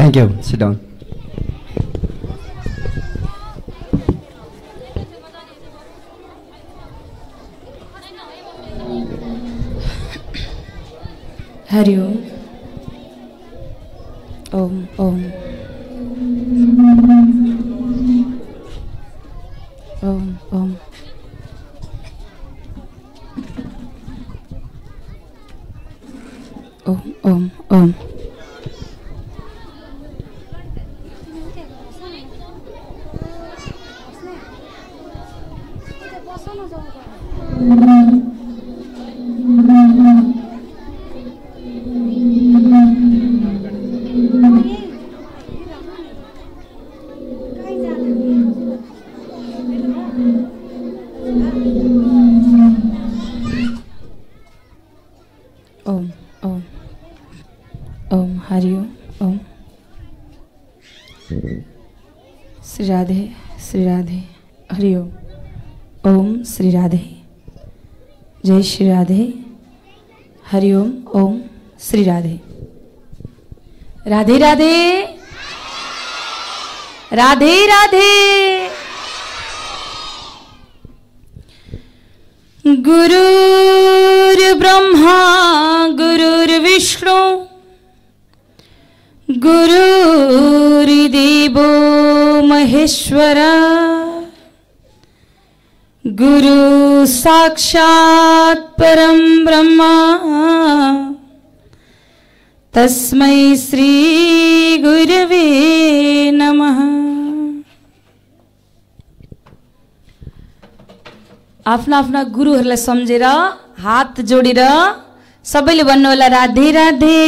Thank you. Sit down. Hari Om. Shri Radhe Hariom Om Shri Radhe Radhe Radhe Radhe Radhe गुरुर् Brahma गुरुर्विष्णु गुरुर्देवो महेश्वरा गुरु साक्षात् परम ब्रह्मा तस्मै गुरुवे नमः आफ्ना आफ्ना गुरुहरूलाई सम्झेर हात जोडेर सबैले होला राधे राधे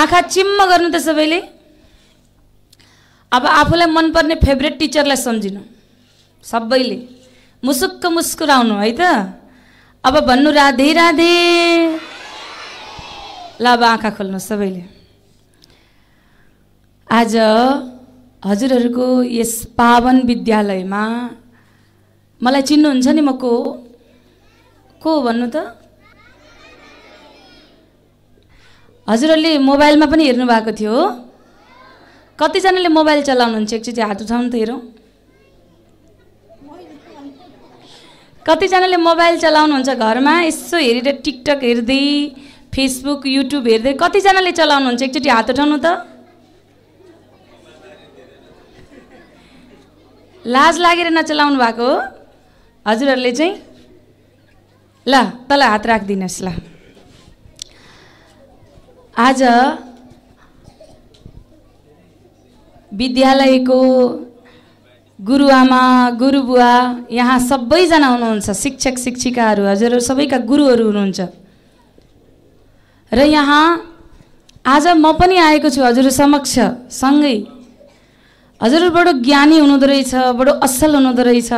आँखा चिम्म गर्नु त सबैले अब आफूलाई मनपर्ने फेभरेट टिचरलाई सम्झिनु सबैले मुसुक्क मुस्कुराउनु है त अब भन्नु राधे राधे ल अब आँखा खोल्नु सबैले आज हजुरहरूको यस पावन विद्यालयमा मलाई चिन्नुहुन्छ नि म को को भन्नु त हजुरहरूले मोबाइलमा पनि हेर्नु भएको थियो कतिजनाले मोबाइल चलाउनुहुन्छ एकचोटि हात उठाउनु त हेरौँ कतिजनाले मोबाइल चलाउनुहुन्छ घरमा यसो हेरेर टिकटक हेर्दै फेसबुक युट्युब हेर्दै कतिजनाले चलाउनुहुन्छ एकचोटि हात उठाउनु त लाज लागेर नचलाउनु भएको हो हजुरहरूले चाहिँ ल तल हात राखिदिनुहोस् ल आज विद्यालयको गुरुआमा गुरुबुवा यहाँ सबैजना हुनुहुन्छ शिक्षक शिक्षिकाहरू हजुरहरू सबैका गुरुहरू हुनुहुन्छ र यहाँ आज म पनि आएको छु हजुर समक्ष सँगै हजुर बडो ज्ञानी हुनुहुँदो रहेछ बडो असल हुनुहुँदो रहेछ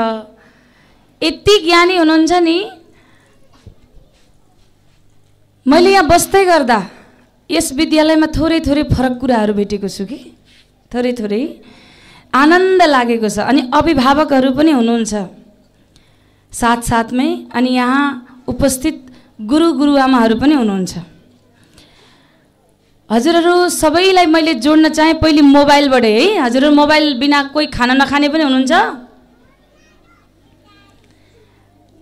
यति ज्ञानी हुनुहुन्छ नि मैले यहाँ बस्दै गर्दा यस विद्यालयमा थोरै थोरै फरक कुराहरू भेटेको छु कि थोरै थोरै आनन्द लागेको छ अनि अभिभावकहरू पनि हुनुहुन्छ साथसाथमै अनि यहाँ उपस्थित गुरु गुरुआमाहरू पनि हुनुहुन्छ हजुरहरू सबैलाई मैले जोड्न चाहेँ पहिले मोबाइलबाट है हजुरहरू मोबाइल बिना कोही खाना नखाने पनि हुनुहुन्छ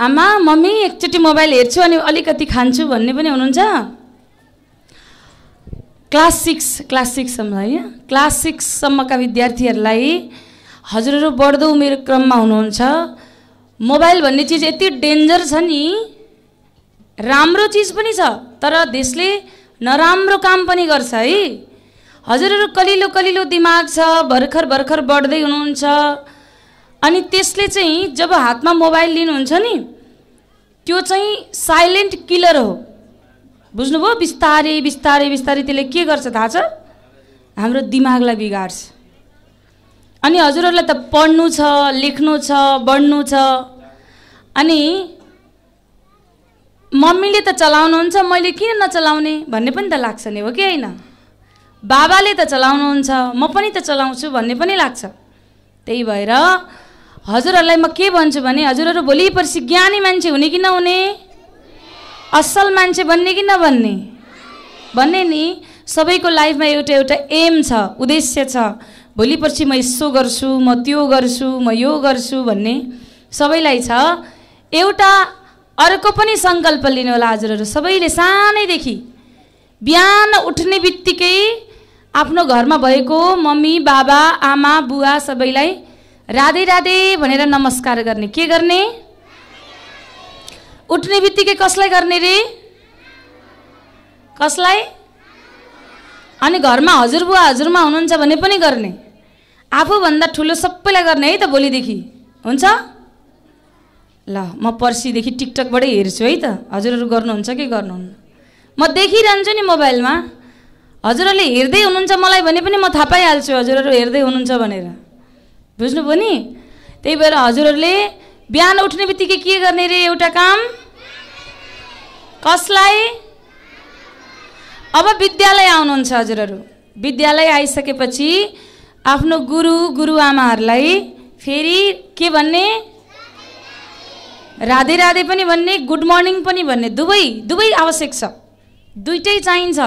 आमा मम्मी एकचोटि मोबाइल हेर्छु अनि अलिकति खान्छु भन्ने पनि हुनुहुन्छ क्लास सिक्स क्लास सिक्ससम्म होइन क्लास सिक्ससम्मका विद्यार्थीहरूलाई हजुरहरू बढ्दो उमेर क्रममा हुनुहुन्छ मोबाइल भन्ने चिज यति डेन्जर छ नि राम्रो चिज पनि छ तर देशले नराम्रो काम पनि गर्छ है हजुरहरू कलिलो कलिलो दिमाग छ भर्खर भर्खर बढ्दै हुनुहुन्छ अनि त्यसले चाहिँ जब हातमा मोबाइल लिनुहुन्छ नि त्यो चाहिँ साइलेन्ट किलर हो बुझ्नुभयो बिस्तारै बिस्तारै बिस्तारै त्यसले के गर्छ थाहा छ हाम्रो दिमागलाई बिगार्छ अनि हजुरहरूलाई त पढ्नु छ लेख्नु छ बढ्नु छ अनि मम्मीले त चलाउनुहुन्छ मैले किन नचलाउने भन्ने पनि त लाग्छ नि हो कि होइन बाबाले त चलाउनुहुन्छ म पनि त चलाउँछु भन्ने पनि लाग्छ त्यही भएर हजुरहरूलाई म के भन्छु भने हजुरहरू भोलि पर्सि ज्ञानी मान्छे हुने कि नहुने असल मान्छे बन्ने कि नबन्ने भन्ने नि सबैको लाइफमा एउटा एउटा एम छ उद्देश्य छ भोलि पर्सि म यसो गर्छु म त्यो गर्छु म यो गर्छु भन्ने सबैलाई छ एउटा अर्को पनि सङ्कल्प लिनु होला हजुरहरू सबैले सानैदेखि बिहान उठ्ने बित्तिकै आफ्नो घरमा भएको मम्मी बाबा आमा बुवा सबैलाई राधे राधे भनेर नमस्कार गर्ने के गर्ने उठ्ने बित्तिकै कसलाई गर्ने रे कसलाई अनि घरमा हजुरबुवा हजुरमा हुनुहुन्छ भने पनि गर्ने आफूभन्दा ठुलो सबैलाई गर्ने है त भोलिदेखि हुन्छ ल म पर्सिदेखि टिकटकबाटै हेर्छु है त हजुरहरू गर्नुहुन्छ कि गर्नुहुन्न म देखिरहन्छु नि मोबाइलमा हजुरहरूले हेर्दै हुनुहुन्छ मलाई भने पनि म थाहा पाइहाल्छु हजुरहरू हेर्दै हुनुहुन्छ भनेर बुझ्नुभयो नि त्यही भएर हजुरहरूले बिहान उठ्ने बित्तिकै के गर्ने रे एउटा काम कसलाई अब विद्यालय आउनुहुन्छ हजुरहरू विद्यालय आइसकेपछि आफ्नो गुरु गुरुआमाहरूलाई फेरि के भन्ने राधे राधे पनि भन्ने गुड मर्निङ पनि भन्ने दुवै दुवै आवश्यक छ दुइटै चाहिन्छ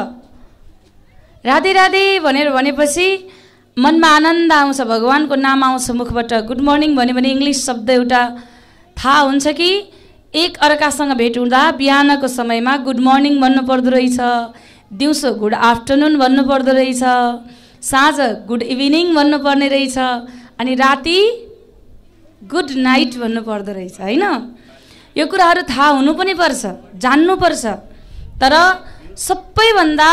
राधे राधे भनेर भनेपछि मनमा आनन्द आउँछ भगवान्को नाम आउँछ मुखबाट गुड मर्निङ भन्यो भने इङ्ग्लिस शब्द एउटा थाहा हुन्छ कि एक अर्कासँग भेट हुँदा बिहानको समयमा गुड मर्निङ पर्दो रहेछ दिउँसो गुड आफ्टरनुन पर्दो रहेछ साँझ गुड इभिनिङ भन्नुपर्ने रहेछ अनि राति गुड नाइट भन्नु पर्दो रहेछ होइन यो कुराहरू थाहा हुनु पनि पर्छ जान्नुपर्छ तर सबैभन्दा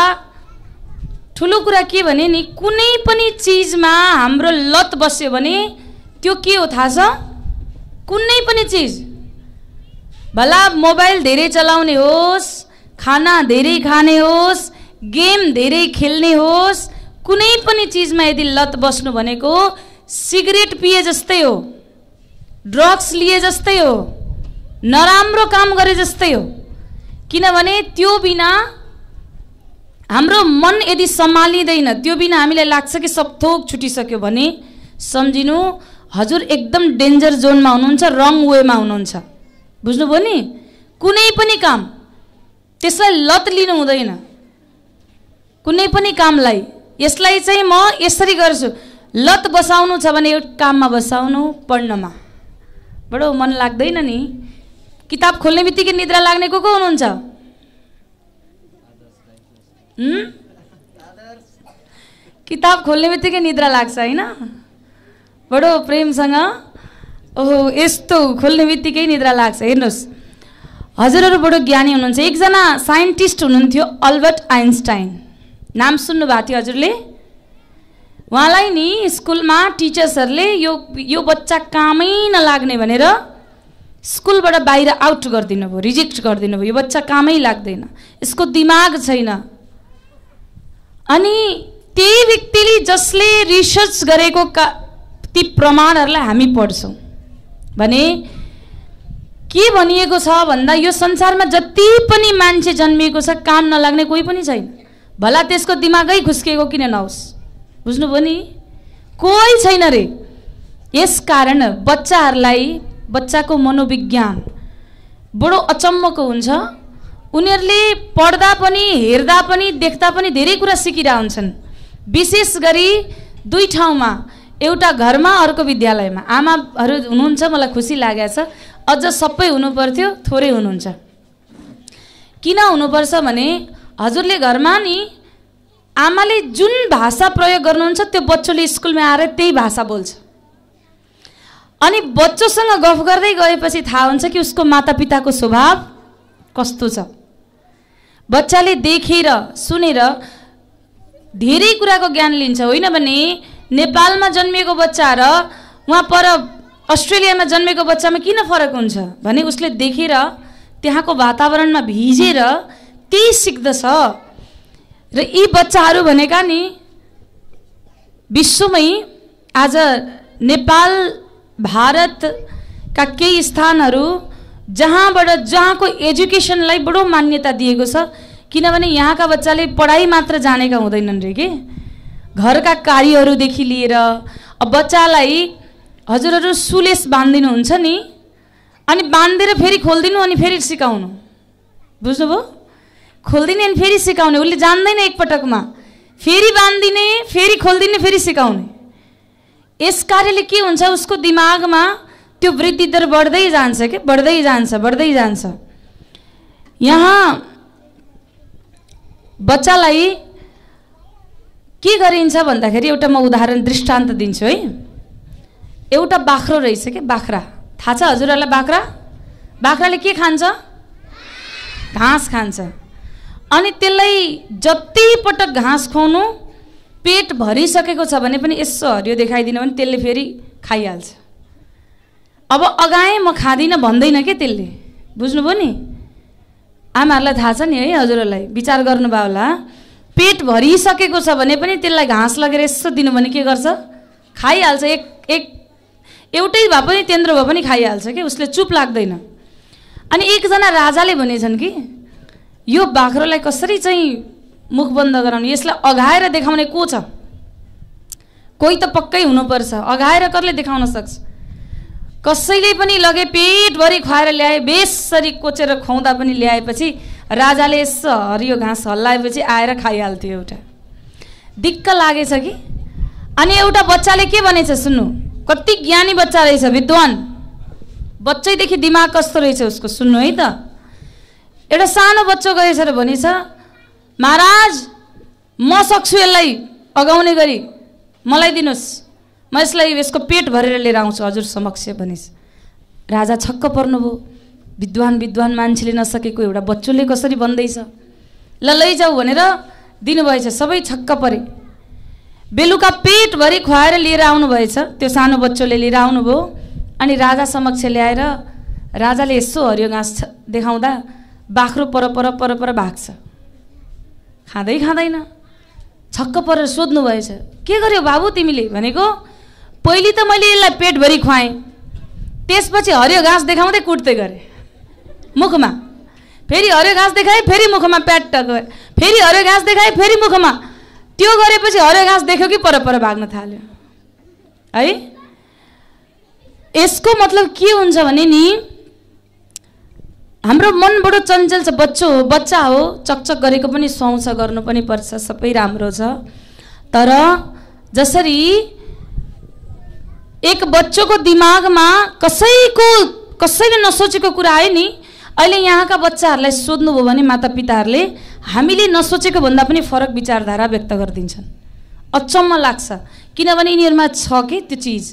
ठुलो कुरा के भने नि कुनै पनि चिजमा हाम्रो लत बस्यो भने त्यो के हो थाहा छ कुनै पनि चिज भला मोबाइल धेरै चलाउने होस् खाना धेरै खाने होस् गेम धेरै खेल्ने होस् कुनै पनि चिजमा यदि लत बस्नु भनेको सिगरेट पिए जस्तै हो ड्रग्स लिए जस्तै हो नराम्रो काम गरे जस्तै हो किनभने त्यो बिना हाम्रो मन यदि सम्हालिँदैन त्यो बिना हामीलाई लाग्छ कि सब थोक छुटिसक्यो भने सम्झिनु हजुर एकदम डेन्जर जोनमा हुनुहुन्छ रङ वेमा हुनुहुन्छ बुझ्नुभयो नि कुनै पनि काम त्यसलाई लत लिनु हुँदैन कुनै पनि कामलाई यसलाई चाहिँ म यसरी गर्छु लत बसाउनु छ भने एउटा काममा बसाउनु पढ्नमा बडो मन लाग्दैन नि किताब खोल्ने बित्तिकै निद्रा लाग्ने को को हुनुहुन्छ किताब खोल्ने बित्तिकै निद्रा लाग्छ होइन बडो प्रेमसँग ओहो यस्तो खोल्ने बित्तिकै निद्रा लाग्छ हेर्नुहोस् हजुरहरू बडो ज्ञानी हुनुहुन्छ एकजना साइन्टिस्ट हुनुहुन्थ्यो अल्बर्ट आइन्स्टाइन नाम सुन्नुभएको थियो हजुरले उहाँलाई नि स्कुलमा टिचर्सहरूले यो यो बच्चा कामै नलाग्ने भनेर स्कुलबाट बाहिर आउट गरिदिनु भयो रिजेक्ट गरिदिनु भयो यो बच्चा कामै लाग्दैन यसको दिमाग छैन अनि त्यही व्यक्तिले जसले रिसर्च गरेको का ती प्रमाणहरूलाई हामी पढ्छौँ भने के भनिएको छ भन्दा यो संसारमा जति पनि मान्छे जन्मिएको छ काम नलाग्ने कोही पनि छैन भला त्यसको दिमागै खुस्किएको किन नहोस् बुझ्नुभयो नि कोही छैन रे यस कारण बच्चाहरूलाई बच्चाको मनोविज्ञान बडो अचम्मको हुन्छ उनीहरूले पढ्दा पनि हेर्दा पनि देख्दा पनि धेरै कुरा सिकिरहेका हुन्छन् विशेष गरी दुई ठाउँमा एउटा घरमा अर्को विद्यालयमा आमाहरू हुनुहुन्छ मलाई खुसी लागेको छ अझ सबै हुनुपर्थ्यो थोरै हुनुहुन्छ किन हुनुपर्छ भने हजुरले घरमा नि आमाले जुन भाषा प्रयोग गर्नुहुन्छ त्यो बच्चोले स्कुलमा आएर त्यही भाषा बोल्छ अनि बच्चोसँग गफ गर्दै गएपछि थाहा हुन्छ कि उसको मातापिताको स्वभाव कस्तो छ बच्चाले देखेर सुनेर धेरै कुराको ज्ञान लिन्छ होइन भने नेपालमा जन्मिएको बच्चा र उहाँ पर अस्ट्रेलियामा जन्मेको बच्चामा किन फरक हुन्छ भने उसले देखेर त्यहाँको वातावरणमा भिजेर त्यही सिक्दछ र यी बच्चाहरू भनेका नि विश्वमै आज नेपाल भारतका केही स्थानहरू जहाँबाट जहाँको एजुकेसनलाई बडो मान्यता दिएको छ किनभने यहाँका बच्चाले पढाइ मात्र जानेका हुँदैनन् रे कि घरका कार्यहरूदेखि लिएर अब बच्चालाई हजुरहरू सुलेस बाँधिदिनुहुन्छ नि अनि बाँधेर फेरि खोलिदिनु अनि फेरि सिकाउनु बुझ्नुभयो खोलिदिने अनि फेरि सिकाउने उसले जान्दैन एकपटकमा फेरि बाँधिदिने फेरि खोलिदिने फेरि सिकाउने यस कार्यले के हुन्छ उसको दिमागमा त्यो वृद्धि दर बढ्दै जान्छ कि बढ्दै जान्छ बढ्दै जान्छ यहाँ बच्चालाई के गरिन्छ भन्दाखेरि एउटा म उदाहरण दृष्टान्त दिन्छु है एउटा बाख्रो रहेछ कि बाख्रा थाहा छ हजुरहरूलाई बाख्रा बाख्राले के खान्छ घाँस खान्छ अनि त्यसलाई जति पटक घाँस खुवाउनु पेट भरिसकेको छ भने पनि यसो हरियो देखाइदिनु भने त्यसले फेरि खाइहाल्छ अब अगाएँ म खाँदिनँ भन्दैन के त्यसले बुझ्नुभयो नि आमाहरूलाई थाहा छ नि है हजुरहरूलाई विचार गर्नुभयो होला पेट भरिसकेको छ भने पनि त्यसलाई घाँस लगेर यसो दिनु भने के गर्छ खाइहाल्छ एक एक एउटै भए पनि तेन्द्र भए पनि खाइहाल्छ कि उसले चुप लाग्दैन अनि एकजना राजाले भनेछन् कि यो बाख्रोलाई कसरी चाहिँ मुख बन्द गराउने यसलाई अघाएर देखाउने को छ कोही त पक्कै हुनुपर्छ अघाएर कसले देखाउन सक्छ कसैले पनि लगे पेटभरि खुवाएर ल्याए बेसरी कोचेर खुवाउँदा पनि ल्याएपछि राजाले यसो हरियो घाँस हल्लाएपछि आएर खाइहाल्थ्यो एउटा दिक्क लागेछ कि अनि एउटा बच्चाले के भनेछ सुन्नु कति ज्ञानी बच्चा रहेछ विद्वान बच्चैदेखि दिमाग कस्तो रहेछ उसको सुन्नु है त एउटा सानो बच्चो गएछ र भनेछ महाराज म सक्छु यसलाई अगाउने गरी मलाई दिनुहोस् म यसलाई यसको पेट भरेर लिएर आउँछु हजुर समक्ष भने राजा छक्क पर्नुभयो विद्वान विद्वान मान्छेले नसकेको एउटा बच्चोले कसरी भन्दैछ ल लैजाऊ भनेर दिनुभएछ सबै छक्क परे बेलुका पेटभरि खुवाएर लिएर आउनुभएछ त्यो सानो बच्चोले लिएर आउनुभयो अनि राजा समक्ष ल्याएर राजाले यसो हरियो घाँस देखाउँदा बाख्रो पर पर पर परपर भाग्छ खाँदै खाँदैन छक्क परेर सोध्नुभएछ के गर्यो बाबु तिमीले भनेको पहिले त मैले यसलाई पेटभरि खुवाएँ त्यसपछि हरियो घाँस देखाउँदै कुट्दै गरेँ मुखमा फेरि हरियो घाँस देखाएँ फेरि मुखमा प्याट गरे फेरि हरियो घाँस देखाएँ फेरि मुखमा त्यो गरेपछि हरियो घाँस देख्यो कि परपर भाग्न थाल्यो है यसको मतलब के हुन्छ भने नि हाम्रो मन बडो चञ्चल छ बच्चो हो बच्चा हो चकचक गरेको पनि सुहाउँछ गर्नु पनि पर्छ सबै राम्रो छ तर जसरी एक बच्चोको दिमागमा कसैको कसैले नसोचेको कुरा आयो नि अहिले यहाँका बच्चाहरूलाई सोध्नुभयो भने माता पिताहरूले हामीले नसोचेको भन्दा पनि फरक विचारधारा व्यक्त गरिदिन्छन् अचम्म लाग्छ किनभने यिनीहरूमा छ कि त्यो चिज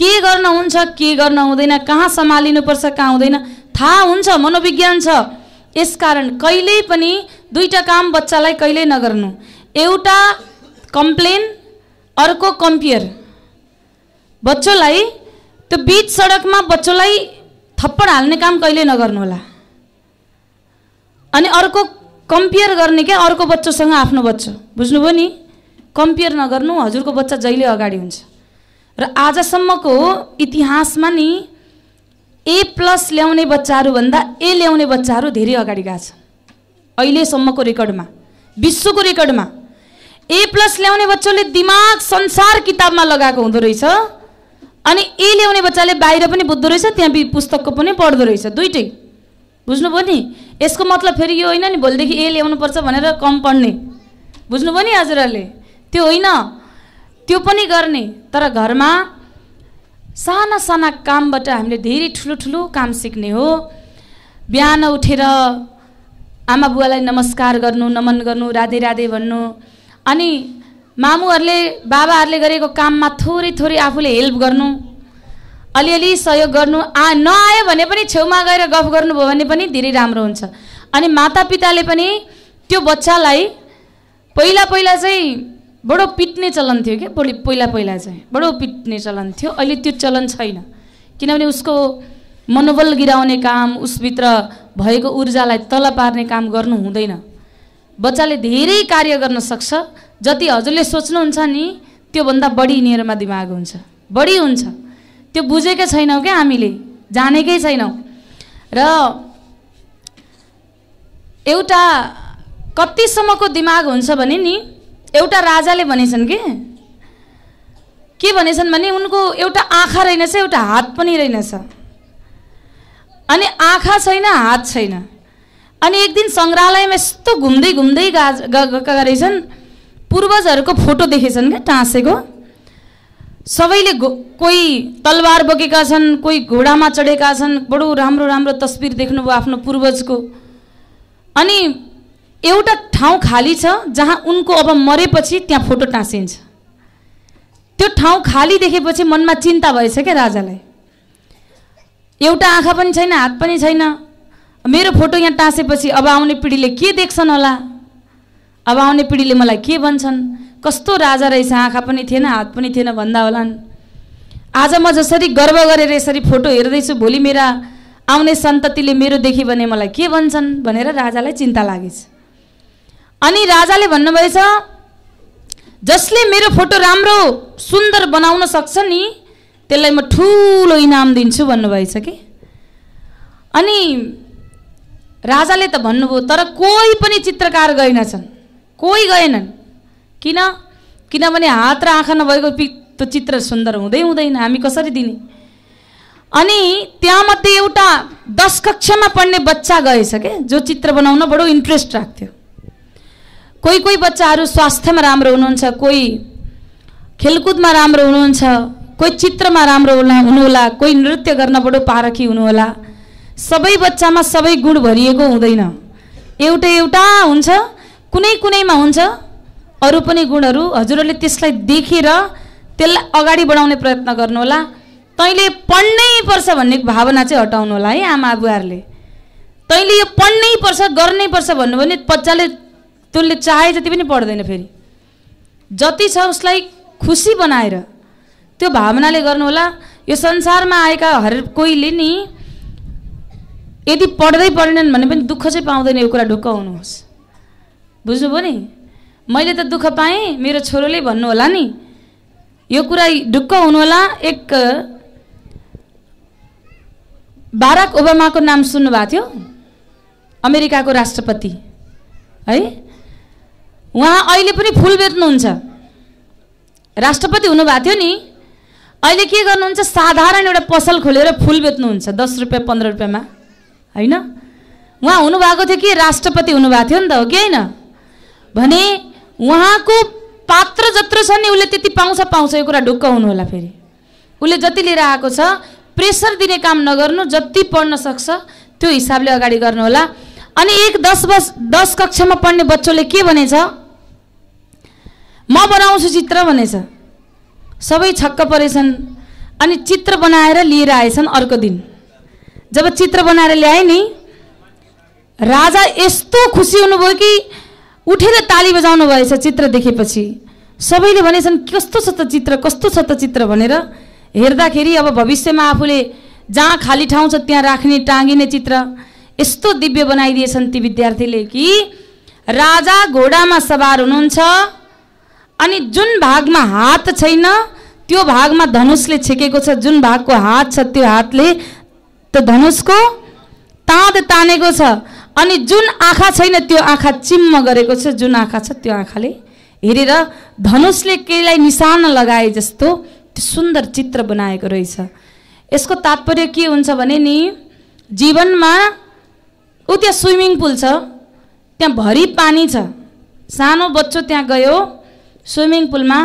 के गर्न हुन्छ के गर्न हुँदैन कहाँ सम्हालिनुपर्छ कहाँ हुँदैन थाहा हुन्छ मनोविज्ञान छ यसकारण कहिल्यै पनि दुईवटा काम बच्चालाई कहिल्यै नगर्नु एउटा कम्प्लेन अर्को कम्पेयर बच्चोलाई त्यो बिच सडकमा बच्चोलाई थप्पड हाल्ने काम कहिले नगर्नु होला अनि अर्को कम्पेयर गर्ने क्या अर्को बच्चोसँग आफ्नो बच्चो बुझ्नुभयो नि कम्पेयर नगर्नु हजुरको बच्चा जहिले अगाडि हुन्छ र आजसम्मको इतिहासमा नि ए प्लस ल्याउने बच्चाहरूभन्दा ए ल्याउने बच्चाहरू धेरै अगाडि गएको छ अहिलेसम्मको रेकर्डमा विश्वको रेकर्डमा ए प्लस ल्याउने बच्चोले दिमाग संसार किताबमा लगाएको हुँदो रहेछ अनि ए ल्याउने बच्चाले बाहिर पनि बुझ्दो रहेछ त्यहाँ पुस्तकको पनि पढ्दो रहेछ दुइटै बुझ्नुभयो नि यसको मतलब फेरि यो होइन नि भोलिदेखि ए ल्याउनु पर्छ भनेर कम पढ्ने बुझ्नुभयो नि हजुरहरूले त्यो होइन त्यो पनि गर्ने तर घरमा साना साना कामबाट हामीले धेरै ठुलो ठुलो काम सिक्ने हो बिहान उठेर आमा बुवालाई नमस्कार गर्नु नमन गर्नु राधे राधे भन्नु अनि मामुहरूले बाबाहरूले गरेको काममा थोरै थोरै आफूले हेल्प गर्नु अलिअलि सहयोग गर्नु आ नआयो भने पनि छेउमा गएर गफ गर्नुभयो भने पनि धेरै राम्रो हुन्छ अनि मातापिताले पनि त्यो बच्चालाई पहिला पहिला चाहिँ बडो पिट्ने चलन थियो क्या बोली पहिला पहिला चाहिँ बडो पिट्ने चलन थियो अहिले त्यो चलन छैन किनभने उसको मनोबल गिराउने काम उसभित्र भएको ऊर्जालाई तल पार्ने काम गर्नु हुँदैन बच्चाले धेरै कार्य गर्न सक्छ जति हजुरले सोच्नुहुन्छ नि त्योभन्दा बढी यिनीहरूमा दिमाग हुन्छ बढी हुन्छ त्यो बुझेकै छैनौँ क्या हामीले जानेकै छैनौँ र एउटा कतिसम्मको दिमाग हुन्छ भने नि एउटा राजाले भनेछन् कि के भनेछन् भने उनको एउटा आँखा रहेनछ एउटा हात पनि रहेनछ अनि आँखा छैन हात छैन अनि एक दिन सङ्ग्रहालयमा यस्तो घुम्दै घुम्दै गा गएका रहेछन् पूर्वजहरूको फोटो देखेछन् क्या टाँसेको सबैले गो कोही तलवार बोकेका छन् कोही घोडामा चढेका छन् बडो राम्रो राम्रो तस्बिर देख्नुभयो आफ्नो पूर्वजको अनि एउटा ठाउँ खाली छ जहाँ उनको अब मरेपछि त्यहाँ फोटो टाँसिन्छ त्यो ठाउँ खाली देखेपछि मनमा चिन्ता भएछ क्या राजालाई एउटा आँखा पनि छैन हात पनि छैन मेरो फोटो यहाँ टाँसेपछि अब आउने पिँढीले के देख्छन् होला अब आउने पिँढीले मलाई के भन्छन् कस्तो राजा रहेछ आँखा पनि थिएन हात पनि थिएन भन्दा होलान् आज म जसरी गर्व गरेर यसरी फोटो हेर्दैछु भोलि मेरा आउने सन्ततिले मेरो देखे भने मलाई के भन्छन् भनेर राजालाई चिन्ता लागेछ अनि राजाले भन्नुभएछ जसले मेरो फोटो राम्रो सुन्दर बनाउन सक्छ नि त्यसलाई म ठुलो इनाम दिन्छु भन्नुभएछ कि अनि राजाले त भन्नुभयो तर कोही पनि चित्रकार गएनछन् कोही गएनन् किन किनभने हात र आँखा नभएको त्यो चित्र सुन्दर हुँदै हुँदैन हामी कसरी दिने अनि त्यहाँमध्ये एउटा दस कक्षामा पढ्ने बच्चा गएछ के जो चित्र बनाउन बडो इन्ट्रेस्ट राख्थ्यो कोही कोही बच्चाहरू स्वास्थ्यमा राम्रो हुनुहुन्छ कोही खेलकुदमा राम्रो हुनुहुन्छ कोही चित्रमा राम्रो होला हुनुहोला कोही नृत्य गर्न बडो पारखी हुनुहोला सबै बच्चामा सबै गुण भरिएको हुँदैन एउटै एउटा हुन्छ कुनै कुनैमा हुन्छ अरू पनि गुणहरू हजुरहरूले त्यसलाई देखेर त्यसलाई अगाडि बढाउने प्रयत्न गर्नुहोला तैँले पढ्नै पर्छ भन्ने भावना चाहिँ हटाउनु होला है आमा बुवाहरूले तैँले यो पढ्नै पर्छ गर्नै पर्छ भन्नु भने बच्चाले तुलले चाहे जति पनि पढ्दैन फेरि जति छ उसलाई खुसी बनाएर त्यो भावनाले गर्नुहोला यो संसारमा आएका हर कोहीले नि यदि पढ्दै पढेनन् भने पनि दुःख चाहिँ पाउँदैन यो कुरा ढुक्क हुनुहोस् बुझ्नुभयो नि मैले त दुःख पाएँ मेरो छोरोले भन्नु होला नि यो कुरा ढुक्क हुनुहोला एक बाराक ओबामाको नाम सुन्नुभएको थियो अमेरिकाको राष्ट्रपति है उहाँ अहिले पनि फुल बेच्नुहुन्छ राष्ट्रपति हुनुभएको थियो नि अहिले के गर्नुहुन्छ साधारण एउटा पसल खोलेर फुल बेच्नुहुन्छ दस रुपियाँ पन्ध्र रुपियाँमा होइन उहाँ हुनुभएको थियो कि राष्ट्रपति हुनुभएको थियो नि त हो कि होइन भने उहाँको पात्र जत्रो छ नि उसले त्यति पाउँछ पाउँछ यो कुरा ढुक्क हुनुहोला फेरि उसले जति लिएर आएको छ प्रेसर दिने काम नगर्नु जति पढ्न सक्छ त्यो हिसाबले अगाडि गर्नुहोला अनि एक दस वर्ष दस कक्षामा पढ्ने बच्चोले के भनेछ म बनाउँछु चित्र भनेछ सबै छक्क परेछन् अनि चित्र बनाएर लिएर आएछन् अर्को दिन जब चित्र बनाएर ल्याए नि राजा यस्तो खुसी हुनुभयो कि उठेर ताली बजाउनु भएछ चित्र देखेपछि सबैले भनेछन् कस्तो छ त चित्र कस्तो छ त चित्र भनेर हेर्दाखेरि अब भविष्यमा आफूले जहाँ खाली ठाउँ छ त्यहाँ राख्ने टाँगिने चित्र यस्तो दिव्य बनाइदिएछन् ती विद्यार्थीले कि राजा घोडामा सवार हुनुहुन्छ अनि जुन भागमा हात छैन त्यो भागमा धनुषले छेकेको छ जुन भागको हात छ त्यो हातले त धनुषको ताँद तानेको छ अनि जुन आँखा छैन त्यो आँखा चिम्म गरेको छ जुन आँखा छ त्यो आँखाले हेरेर धनुषले केहीलाई निशाना लगाए जस्तो त्यो सुन्दर चित्र बनाएको रहेछ यसको तात्पर्य के हुन्छ भने नि जीवनमा ऊ त्यहाँ स्विमिङ पुल छ त्यहाँ भरि पानी छ सानो बच्चो त्यहाँ गयो स्विमिङ पुलमा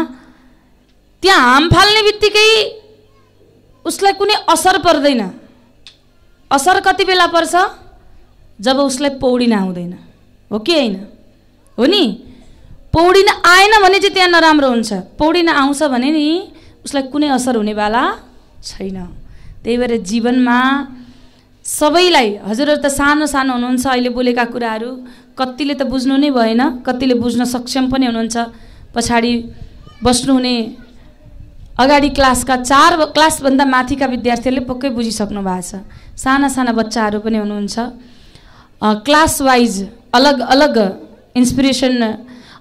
त्यहाँ हाम फाल्ने बित्तिकै उसलाई कुनै असर पर्दैन असर कति बेला पर्छ जब उसलाई पौडिन आउँदैन हो कि होइन हो नि पौडिन आएन भने चाहिँ त्यहाँ नराम्रो हुन्छ पौडिन आउँछ भने नि उसलाई कुनै असर हुनेवाला छैन त्यही भएर जीवनमा सबैलाई हजुरहरू त सानो सानो हुनुहुन्छ अहिले बोलेका कुराहरू कतिले त बुझ्नु नै भएन कतिले बुझ्न सक्षम पनि हुनुहुन्छ पछाडि बस्नुहुने अगाडि क्लासका चार क्लासभन्दा माथिका विद्यार्थीहरूले पक्कै बुझिसक्नु भएको छ साना साना बच्चाहरू पनि हुनुहुन्छ क्लास वाइज अलग अलग इन्सपिरेसन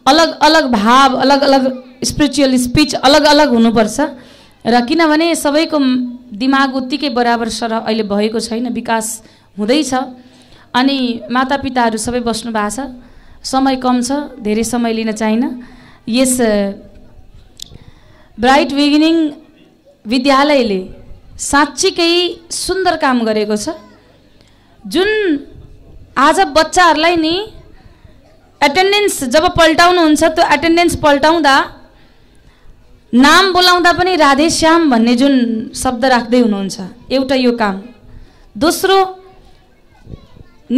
अलग अलग भाव अलग अलग स्पिरिचुअल स्पिच अलग अलग हुनुपर्छ र किनभने सबैको दिमाग उत्तिकै बराबर सर अहिले भएको छैन विकास हुँदैछ अनि मातापिताहरू सबै बस्नु भएको छ समय कम छ धेरै समय लिन चाहिँ यस ब्राइट बिगिनिङ विद्यालयले साँच्चीकै सुन्दर काम गरेको छ जुन आज बच्चाहरूलाई नि एटेन्डेन्स जब पल्टाउनुहुन्छ त्यो एटेन्डेन्स पल्टाउँदा नाम बोलाउँदा पनि राधे श्याम भन्ने जुन शब्द राख्दै हुनुहुन्छ एउटा यो काम दोस्रो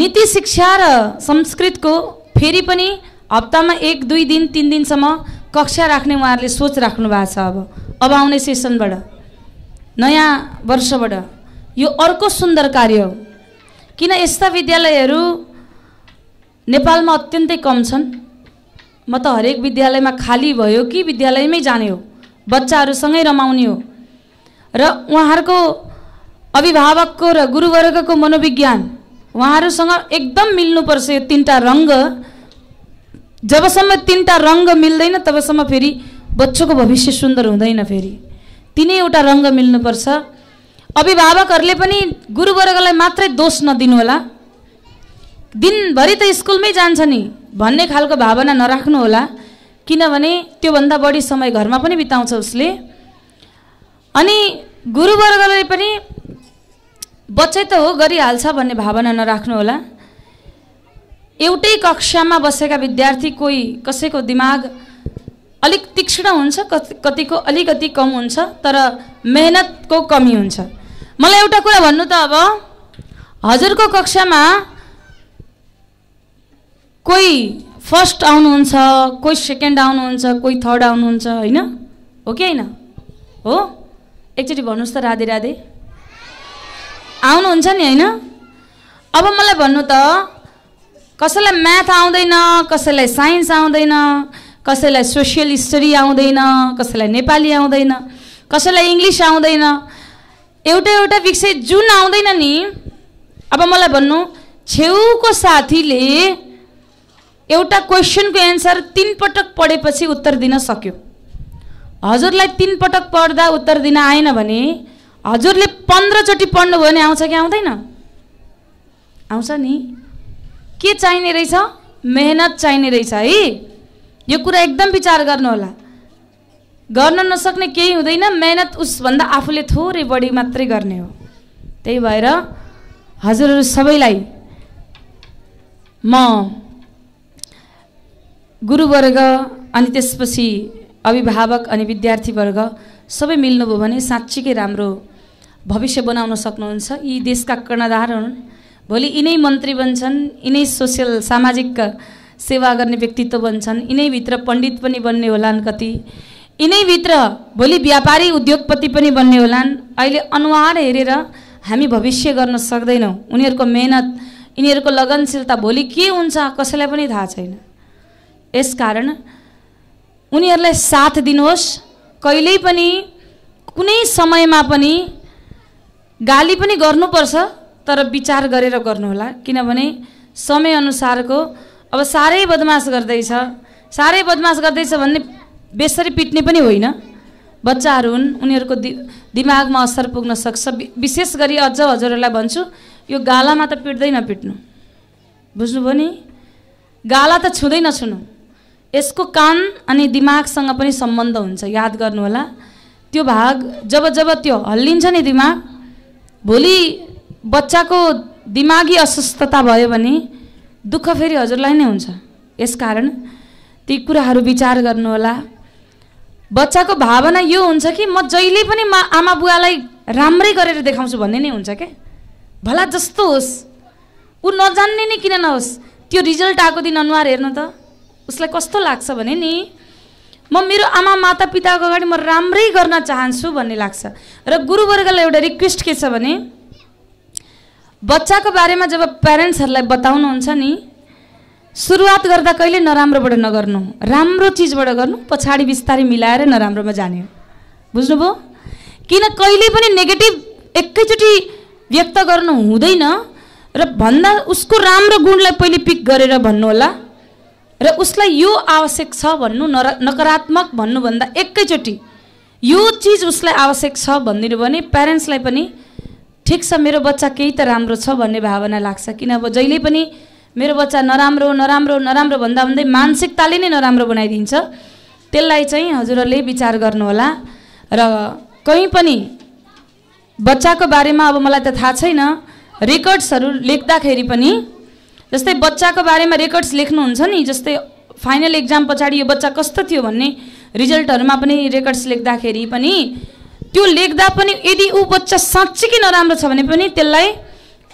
नीति शिक्षा र संस्कृतको फेरि पनि हप्तामा एक दुई दिन तिन दिनसम्म कक्षा राख्ने उहाँहरूले सोच राख्नु भएको छ अब अब आउने सेसनबाट नयाँ वर्षबाट यो अर्को सुन्दर कार्य हो किन यस्ता विद्यालयहरू नेपालमा अत्यन्तै कम छन् म त हरेक विद्यालयमा खाली भयो कि विद्यालयमै जाने हो बच्चाहरूसँगै रमाउने हो र उहाँहरूको अभिभावकको र गुरुवर्गको मनोविज्ञान उहाँहरूसँग एकदम मिल्नुपर्छ यो तिनवटा रङ्ग जबसम्म तिनवटा रङ्ग मिल्दैन तबसम्म फेरि बच्चोको भविष्य सुन्दर हुँदैन फेरि तिनैवटा रङ्ग मिल्नुपर्छ अभिभावकहरूले पनि गुरुवर्गलाई मात्रै दोष नदिनुहोला दिनभरि त स्कुलमै जान्छ नि भन्ने खालको भावना होला किनभने त्योभन्दा बढी समय घरमा पनि बिताउँछ उसले अनि गुरुवर्गले पनि बच्चै त हो गरिहाल्छ भन्ने भावना होला एउटै कक्षामा बसेका विद्यार्थी कोही कसैको दिमाग अलिक तीक्ष्ण हुन्छ कति कतिको अलिकति कम हुन्छ तर मेहनतको कमी हुन्छ मलाई एउटा कुरा भन्नु त अब हजुरको कक्षामा कोही फर्स्ट आउनुहुन्छ कोही सेकेन्ड आउनुहुन्छ कोही थर्ड आउनुहुन्छ होइन हो कि होइन हो एकचोटि भन्नुहोस् त राधे राधे आउनुहुन्छ नि होइन अब मलाई भन्नु त कसैलाई म्याथ आउँदैन कसैलाई साइन्स आउँदैन कसैलाई सोसियल हिस्ट्री आउँदैन कसैलाई नेपाली आउँदैन कसैलाई इङ्ग्लिस आउँदैन एउटा एउटा विषय जुन आउँदैन नि अब मलाई भन्नु छेउको साथीले एउटा क्वेसनको एन्सर तिन पटक पढेपछि उत्तर दिन सक्यो हजुरलाई तिन पटक पढ्दा उत्तर दिन आएन भने हजुरले पन्ध्रचोटि पढ्नुभयो भने आउँछ कि आउँदैन आउँछ नि के चाहिने रहेछ मेहनत चाहिने रहेछ है यो कुरा एकदम विचार गर्नुहोला गर्न नसक्ने केही हुँदैन मेहनत उसभन्दा आफूले थोरै बढी मात्रै गर्ने हो त्यही भएर हजुरहरू सबैलाई म गुरुवर्ग अनि त्यसपछि अभिभावक अनि विद्यार्थीवर्ग सबै मिल्नुभयो भने साँच्चीकै राम्रो भविष्य बनाउन सक्नुहुन्छ यी देशका कर्णधार हुन् भोलि यिनै मन्त्री बन्छन् यिनै सोसियल सामाजिक सेवा गर्ने व्यक्तित्व बन्छन् यिनैभित्र पण्डित पनि बन्ने होलान् कति यिनैभित्र भोलि व्यापारी उद्योगपति पनि बन्ने होलान् अहिले अनुहार हेरेर हामी भविष्य गर्न सक्दैनौँ उनीहरूको मेहनत यिनीहरूको लगनशीलता भोलि के हुन्छ कसैलाई पनि थाहा छैन यसकारण उनीहरूलाई साथ दिनुहोस् कहिल्यै पनि कुनै समयमा पनि गाली पनि गर्नुपर्छ तर विचार गरेर गर्नुहोला किनभने समयअनुसारको अब साह्रै बदमास गर्दैछ साह्रै बदमास गर्दैछ भन्ने बेसरी पिट्ने पनि होइन बच्चाहरू हुन् उनीहरूको दि दिमागमा असर पुग्न सक्छ विशेष गरी अझ हजुरहरूलाई भन्छु यो गालामा त पिट्दै नपिट्नु बुझ्नुभयो नि गाला त छुँदै नछुनु यसको कान अनि दिमागसँग पनि सम्बन्ध हुन्छ याद गर्नु होला त्यो भाग जब जब त्यो हल्लिन्छ नि दिमाग भोलि बच्चाको दिमागी अस्वस्थता भयो भने दुःख फेरि हजुरलाई नै हुन्छ यस कारण ती कुराहरू विचार गर्नुहोला बच्चाको भावना यो हुन्छ कि म जहिले पनि मा आमा बुवालाई राम्रै गरेर देखाउँछु भन्ने नै हुन्छ क्या भला जस्तो होस् ऊ नजान्ने नै किन नहोस् त्यो रिजल्ट आएको दिन अनुहार हेर्नु त उसलाई कस्तो लाग्छ भने नि म मेरो आमा माता पिताको अगाडि म राम्रै गर्न चाहन्छु भन्ने लाग्छ र गुरुवर्गलाई एउटा रिक्वेस्ट के छ भने बच्चाको बारेमा जब प्यारेन्ट्सहरूलाई बताउनुहुन्छ नि सुरुवात गर्दा कहिले नराम्रोबाट नगर्नु राम्रो चिजबाट गर्नु पछाडि बिस्तारै मिलाएर नराम्रोमा जाने बुझ्नुभयो किन कहिले पनि नेगेटिभ एकैचोटि व्यक्त गर्नु हुँदैन र भन्दा उसको राम्रो गुणलाई पहिले पिक गरेर भन्नु होला र उसलाई यो आवश्यक छ भन्नु नरा नकारात्मक भन्नुभन्दा एकैचोटि यो चिज उसलाई आवश्यक छ भनिदिनु भने प्यारेन्ट्सलाई पनि ठिक छ मेरो बच्चा केही त राम्रो छ भन्ने भावना लाग्छ किन अब जहिले पनि मेरो बच्चा नराम्रो नराम्रो नराम्रो भन्दा भन्दै मानसिकताले नै नराम्रो बनाइदिन्छ त्यसलाई चाहिँ हजुरहरूले विचार गर्नुहोला र कहीँ पनि बच्चाको बारेमा अब मलाई त थाहा छैन रेकर्ड्सहरू लेख्दाखेरि पनि जस्तै बच्चाको बारेमा रेकर्ड्स लेख्नुहुन्छ नि जस्तै फाइनल एक्जाम पछाडि यो बच्चा कस्तो थियो भन्ने रिजल्टहरूमा पनि रेकर्ड्स लेख्दाखेरि पनि त्यो लेख्दा पनि यदि ऊ बच्चा साँच्चीकै नराम्रो छ भने पनि त्यसलाई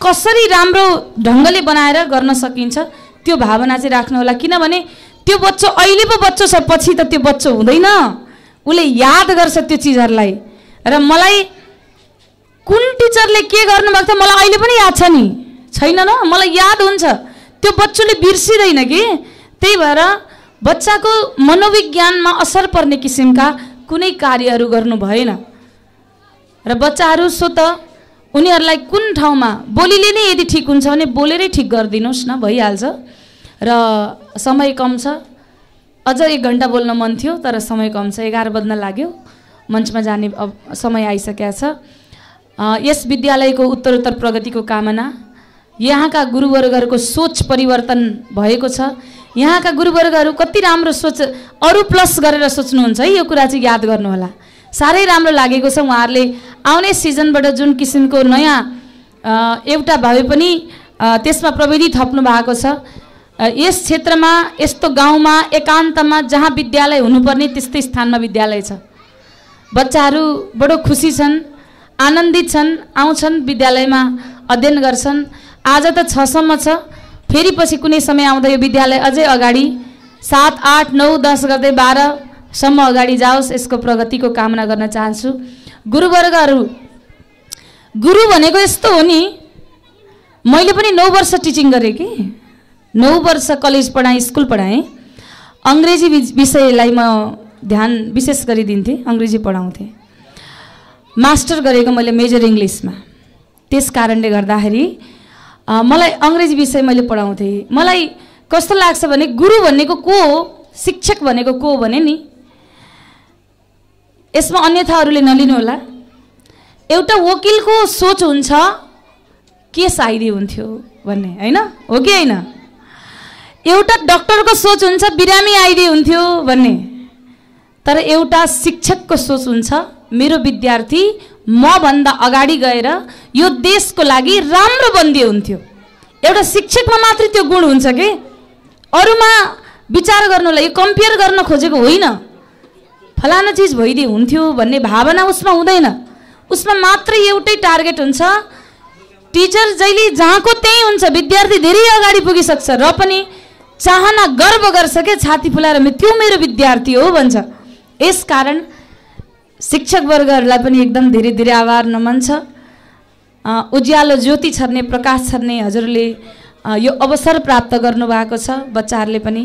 कसरी राम्रो ढङ्गले बनाएर गर्न सकिन्छ त्यो भावना चाहिँ राख्नु होला किनभने त्यो बच्चो अहिले पो बच्चो छ पछि त त्यो बच्चो हुँदैन उसले याद गर्छ त्यो चिजहरूलाई र मलाई कुन टिचरले के गर्नुभएको थियो मलाई अहिले पनि याद छ नि छैन न मलाई याद हुन्छ त्यो बच्चोले बिर्सिँदैन कि त्यही भएर बच्चाको मनोविज्ञानमा असर पर्ने किसिमका कुनै कार्यहरू गर्नु भएन र बच्चाहरू स्वत उनीहरूलाई कुन ठाउँमा बोलीले नै यदि ठिक हुन्छ भने बोलेरै ठिक गरिदिनुहोस् न भइहाल्छ र समय कम छ अझ एक घन्टा बोल्न मन थियो तर समय कम छ एघार बज्न लाग्यो मञ्चमा जाने अब समय आइसकेको छ यस विद्यालयको उत्तरोत्तर प्रगतिको कामना यहाँका गुरुवर्गहरूको सोच परिवर्तन भएको छ यहाँका गुरुवर्गहरू कति राम्रो सोच अरू प्लस गरेर सोच्नुहुन्छ है यो कुरा चाहिँ याद गर्नुहोला साह्रै राम्रो लागेको छ उहाँहरूले आउने सिजनबाट जुन किसिमको नयाँ एउटा भए पनि त्यसमा प्रविधि थप्नु भएको छ यस क्षेत्रमा यस्तो गाउँमा एकान्तमा जहाँ विद्यालय हुनुपर्ने त्यस्तै स्थानमा विद्यालय छ बच्चाहरू बडो खुसी छन् आनन्दित छन् आउँछन् विद्यालयमा अध्ययन गर्छन् आज त छसम्म छ फेरि पछि कुनै समय आउँदा यो विद्यालय अझै अगाडि सात आठ नौ दस गर्दै बाह्र सम्म अगाडि जाओस् यसको प्रगतिको कामना गर्न चाहन्छु गुरुवर्गहरू गुरु भनेको यस्तो हो नि मैले पनि नौ वर्ष टिचिङ गरेँ कि नौ वर्ष कलेज पढाएँ स्कुल पढाएँ अङ्ग्रेजी विषयलाई म ध्यान विशेष गरिदिन्थेँ अङ्ग्रेजी पढाउँथेँ मास्टर गरेको मैले मेजर इङ्ग्लिसमा त्यस कारणले गर्दाखेरि मलाई अङ्ग्रेजी विषय मैले पढाउँथेँ मलाई कस्तो लाग्छ भने गुरु भनेको को हो शिक्षक भनेको को भने नि यसमा अन्यथाहरूले नलिनुहोला एउटा वकिलको सोच हुन्छ के आइदिए हुन्थ्यो भन्ने होइन हो कि होइन एउटा डक्टरको सोच हुन्छ बिरामी आइदिए हुन्थ्यो भन्ने तर एउटा शिक्षकको सोच हुन्छ मेरो विद्यार्थी मभन्दा अगाडि गएर यो देशको लागि राम्रो बन्दी हुन्थ्यो एउटा शिक्षकमा मात्रै त्यो गुण हुन्छ कि अरूमा विचार गर्नुलाई यो कम्पेयर गर्न खोजेको होइन फलाना चिज भइदिए हुन्थ्यो भन्ने भावना उसमा हुँदैन उसमा मात्र एउटै टार्गेट हुन्छ टिचर जहिले जहाँको त्यहीँ हुन्छ विद्यार्थी धेरै अगाडि पुगिसक्छ र पनि चाहना गर्व गर्छ क्या छाती फुलाएर त्यो मेरो विद्यार्थी हो भन्छ यस शिक्षक शिक्षकवर्गहरूलाई पनि एकदम धेरै धेरै आभार नमन छ उज्यालो ज्योति छर्ने प्रकाश छर्ने हजुरले यो अवसर प्राप्त गर्नुभएको छ बच्चाहरूले पनि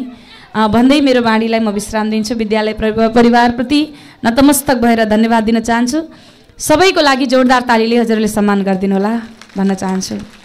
भन्दै मेरो वाणीलाई म विश्राम दिन्छु विद्यालय परिवारप्रति नतमस्तक भएर धन्यवाद दिन चाहन्छु सबैको लागि जोरदार तालीले हजुरले सम्मान गरिदिनु होला भन्न चाहन्छु